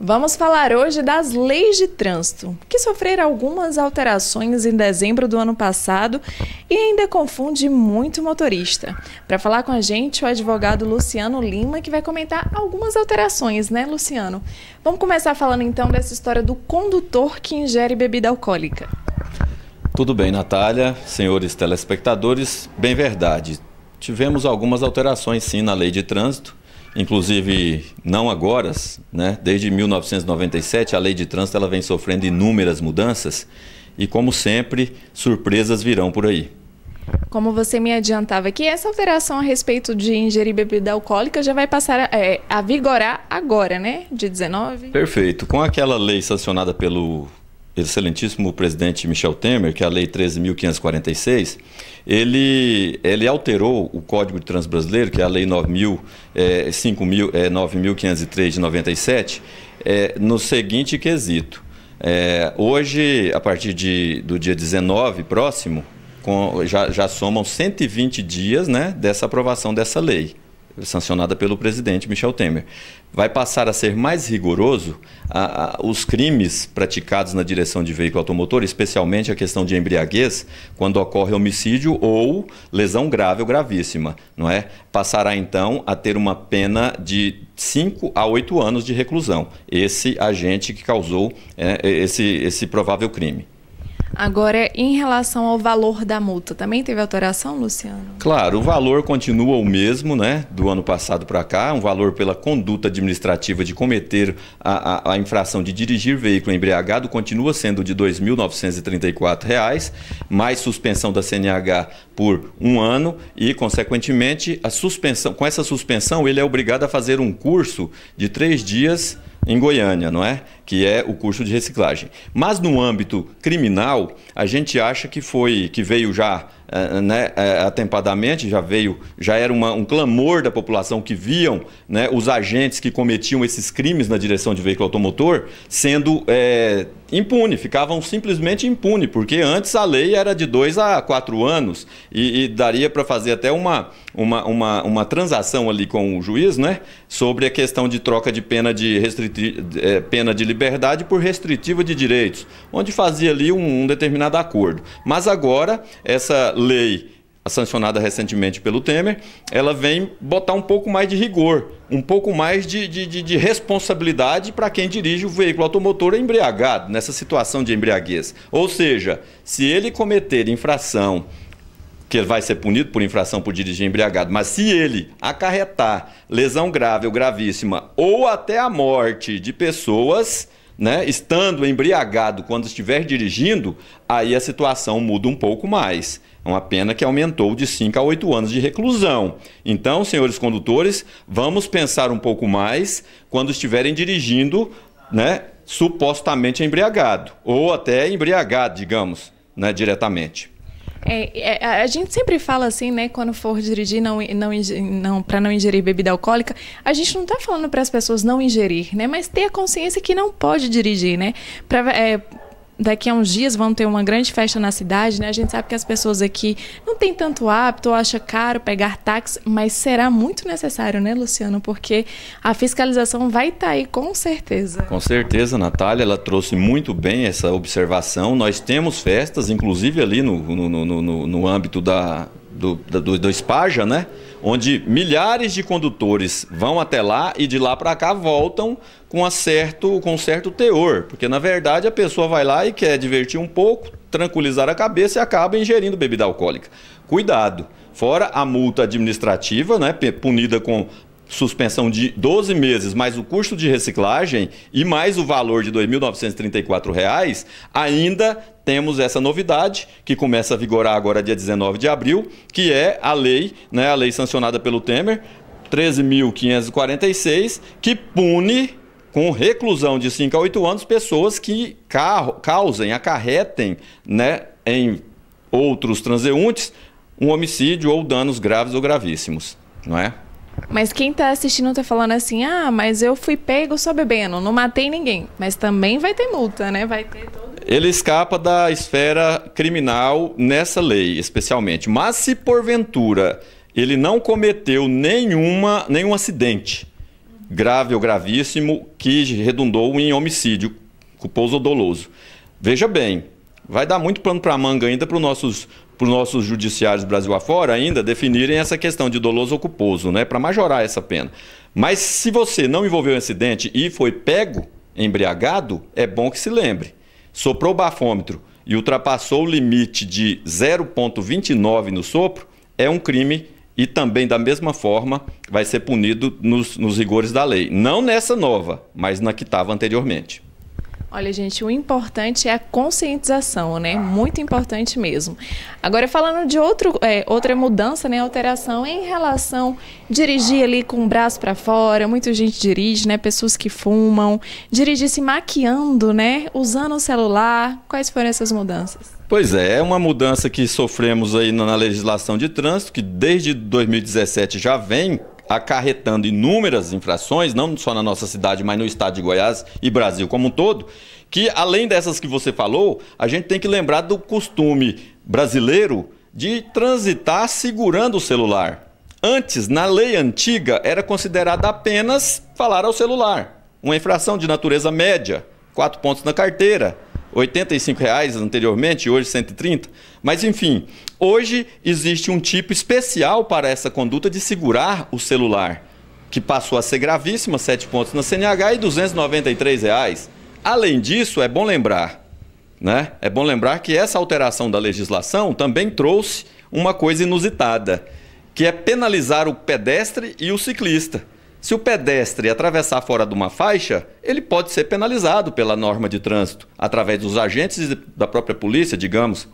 Vamos falar hoje das leis de trânsito, que sofreram algumas alterações em dezembro do ano passado e ainda confunde muito motorista. Para falar com a gente, o advogado Luciano Lima, que vai comentar algumas alterações, né, Luciano? Vamos começar falando então dessa história do condutor que ingere bebida alcoólica. Tudo bem, Natália, senhores telespectadores, bem verdade. Tivemos algumas alterações sim na lei de trânsito Inclusive, não agora, né? desde 1997, a lei de trânsito ela vem sofrendo inúmeras mudanças e, como sempre, surpresas virão por aí. Como você me adiantava que essa alteração a respeito de ingerir bebida alcoólica já vai passar a, é, a vigorar agora, né? De 19. Perfeito. Com aquela lei sancionada pelo excelentíssimo presidente Michel Temer, que é a Lei 13.546, ele, ele alterou o Código de Trânsito Brasileiro, que é a Lei 9.000, é, é, 9.503 de 97, é, no seguinte quesito. É, hoje, a partir de, do dia 19 próximo, com, já, já somam 120 dias né, dessa aprovação dessa lei sancionada pelo presidente Michel Temer. Vai passar a ser mais rigoroso a, a, os crimes praticados na direção de veículo automotor, especialmente a questão de embriaguez, quando ocorre homicídio ou lesão grave ou gravíssima, não é? Passará então a ter uma pena de 5 a 8 anos de reclusão. Esse agente que causou é, esse, esse provável crime. Agora, em relação ao valor da multa, também teve alteração, Luciano? Claro, o valor continua o mesmo, né? Do ano passado para cá, um valor pela conduta administrativa de cometer a, a, a infração de dirigir veículo embriagado continua sendo de R$ 2.934, mais suspensão da CNH por um ano e, consequentemente, a suspensão. Com essa suspensão, ele é obrigado a fazer um curso de três dias em Goiânia, não é? Que é o custo de reciclagem. Mas no âmbito criminal, a gente acha que foi que veio já é, é, né, é, atempadamente, já veio, já era uma, um clamor da população que viam né, os agentes que cometiam esses crimes na direção de veículo automotor sendo é, impune, ficavam simplesmente impune, porque antes a lei era de dois a quatro anos e, e daria para fazer até uma, uma, uma, uma, transação ali com o juiz, né, sobre a questão de troca de pena de, restriti é, pena de liberdade por restritiva de direitos, onde fazia ali um, um determinado acordo. Mas agora essa lei sancionada recentemente pelo Temer, ela vem botar um pouco mais de rigor, um pouco mais de, de, de responsabilidade para quem dirige o veículo automotor embriagado, nessa situação de embriaguez. Ou seja, se ele cometer infração, que ele vai ser punido por infração por dirigir embriagado, mas se ele acarretar lesão grave ou gravíssima ou até a morte de pessoas, né, estando embriagado quando estiver dirigindo, aí a situação muda um pouco mais. É uma pena que aumentou de 5 a 8 anos de reclusão. Então, senhores condutores, vamos pensar um pouco mais quando estiverem dirigindo, né, supostamente embriagado, ou até embriagado, digamos, né, diretamente. É, é, a gente sempre fala assim, né, quando for dirigir não, não, não para não ingerir bebida alcoólica, a gente não está falando para as pessoas não ingerir, né, mas ter a consciência que não pode dirigir, né, pra, é, daqui a uns dias vão ter uma grande festa na cidade, né? A gente sabe que as pessoas aqui não têm tanto hábito, acha caro pegar táxi, mas será muito necessário, né, Luciano? Porque a fiscalização vai estar tá aí com certeza. Com certeza, Natália, ela trouxe muito bem essa observação. Nós temos festas, inclusive ali no, no, no, no, no âmbito da, do, do, do né? Onde milhares de condutores vão até lá e de lá para cá voltam com, certo, com certo teor. Porque, na verdade, a pessoa vai lá e quer divertir um pouco, tranquilizar a cabeça e acaba ingerindo bebida alcoólica. Cuidado! Fora a multa administrativa, né, punida com suspensão de 12 meses, mais o custo de reciclagem e mais o valor de R$ 2.934, ainda temos essa novidade que começa a vigorar agora dia 19 de abril, que é a lei, né, a lei sancionada pelo Temer, 13.546, que pune com reclusão de 5 a 8 anos pessoas que causem, acarretem né, em outros transeuntes um homicídio ou danos graves ou gravíssimos, não é? Mas quem está assistindo está falando assim, ah, mas eu fui pego só bebendo, não matei ninguém. Mas também vai ter multa, né? Vai ter todo ele escapa da esfera criminal nessa lei, especialmente. Mas se porventura ele não cometeu nenhuma, nenhum acidente grave ou gravíssimo que redundou em homicídio, culposo ou doloso. Veja bem, vai dar muito plano para a manga ainda para os nossos para os nossos judiciários Brasil afora ainda definirem essa questão de doloso ou culposo, né, para majorar essa pena. Mas se você não envolveu um acidente e foi pego embriagado, é bom que se lembre soprou o bafômetro e ultrapassou o limite de 0,29 no sopro, é um crime e também, da mesma forma, vai ser punido nos, nos rigores da lei. Não nessa nova, mas na que estava anteriormente. Olha, gente, o importante é a conscientização, né? Muito importante mesmo. Agora, falando de outro, é, outra mudança, né? Alteração em relação dirigir ali com o braço para fora, muita gente dirige, né? Pessoas que fumam, dirigir se maquiando, né? Usando o celular. Quais foram essas mudanças? Pois é, é uma mudança que sofremos aí na legislação de trânsito, que desde 2017 já vem acarretando inúmeras infrações, não só na nossa cidade, mas no estado de Goiás e Brasil como um todo, que além dessas que você falou, a gente tem que lembrar do costume brasileiro de transitar segurando o celular. Antes, na lei antiga, era considerada apenas falar ao celular, uma infração de natureza média, quatro pontos na carteira. R$ reais anteriormente, hoje 130. Mas enfim, hoje existe um tipo especial para essa conduta de segurar o celular, que passou a ser gravíssima, 7 pontos na CNH e R$ reais. Além disso, é bom lembrar, né? É bom lembrar que essa alteração da legislação também trouxe uma coisa inusitada, que é penalizar o pedestre e o ciclista. Se o pedestre atravessar fora de uma faixa, ele pode ser penalizado pela norma de trânsito, através dos agentes da própria polícia, digamos.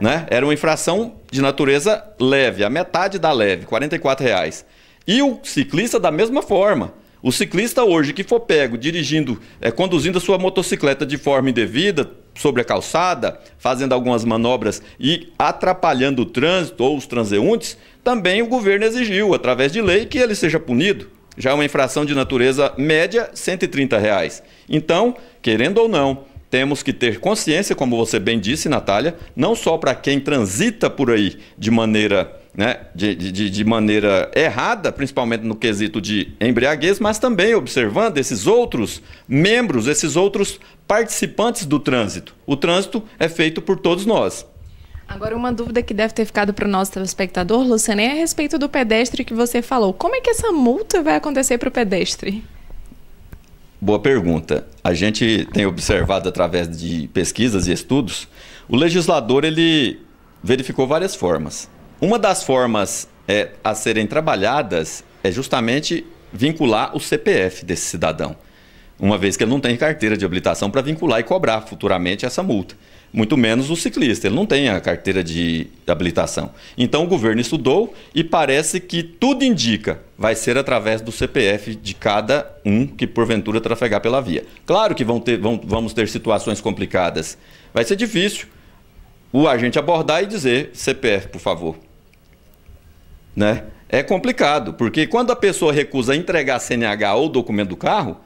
Né? Era uma infração de natureza leve, a metade da leve, R$ reais. E o ciclista da mesma forma. O ciclista hoje que for pego dirigindo, é, conduzindo a sua motocicleta de forma indevida, sobre a calçada, fazendo algumas manobras e atrapalhando o trânsito ou os transeuntes, também o governo exigiu, através de lei, que ele seja punido já uma infração de natureza média, R$ reais. Então, querendo ou não, temos que ter consciência, como você bem disse, Natália, não só para quem transita por aí de maneira, né, de, de, de maneira errada, principalmente no quesito de embriaguez, mas também observando esses outros membros, esses outros participantes do trânsito. O trânsito é feito por todos nós. Agora, uma dúvida que deve ter ficado para o nosso telespectador, Luciane, é a respeito do pedestre que você falou. Como é que essa multa vai acontecer para o pedestre? Boa pergunta. A gente tem observado através de pesquisas e estudos, o legislador ele verificou várias formas. Uma das formas é, a serem trabalhadas é justamente vincular o CPF desse cidadão uma vez que ele não tem carteira de habilitação para vincular e cobrar futuramente essa multa. Muito menos o ciclista, ele não tem a carteira de habilitação. Então o governo estudou e parece que tudo indica vai ser através do CPF de cada um que porventura trafegar pela via. Claro que vão ter, vão, vamos ter situações complicadas. Vai ser difícil o agente abordar e dizer CPF, por favor. Né? É complicado, porque quando a pessoa recusa entregar CNH ou documento do carro,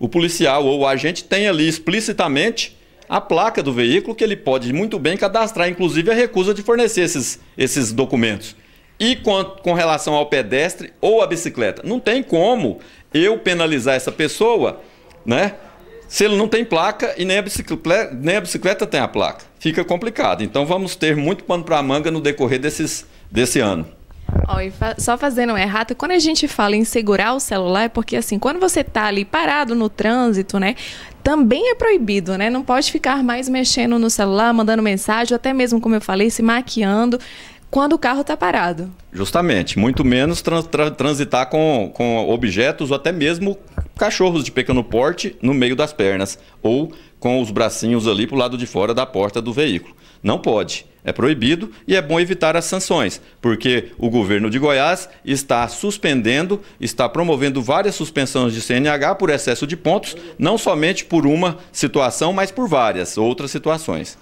o policial ou o agente tem ali explicitamente a placa do veículo que ele pode muito bem cadastrar, inclusive a recusa de fornecer esses, esses documentos. E com, com relação ao pedestre ou à bicicleta, não tem como eu penalizar essa pessoa, né? Se ele não tem placa e nem a bicicleta, nem a bicicleta tem a placa. Fica complicado. Então vamos ter muito pano para a manga no decorrer desses, desse ano. Oh, fa só fazendo um errata, quando a gente fala em segurar o celular, é porque assim, quando você tá ali parado no trânsito, né? Também é proibido, né? Não pode ficar mais mexendo no celular, mandando mensagem, até mesmo, como eu falei, se maquiando quando o carro está parado. Justamente, muito menos transitar com, com objetos ou até mesmo cachorros de pequeno porte no meio das pernas ou com os bracinhos ali para o lado de fora da porta do veículo. Não pode. É proibido e é bom evitar as sanções, porque o governo de Goiás está suspendendo, está promovendo várias suspensões de CNH por excesso de pontos, não somente por uma situação, mas por várias outras situações.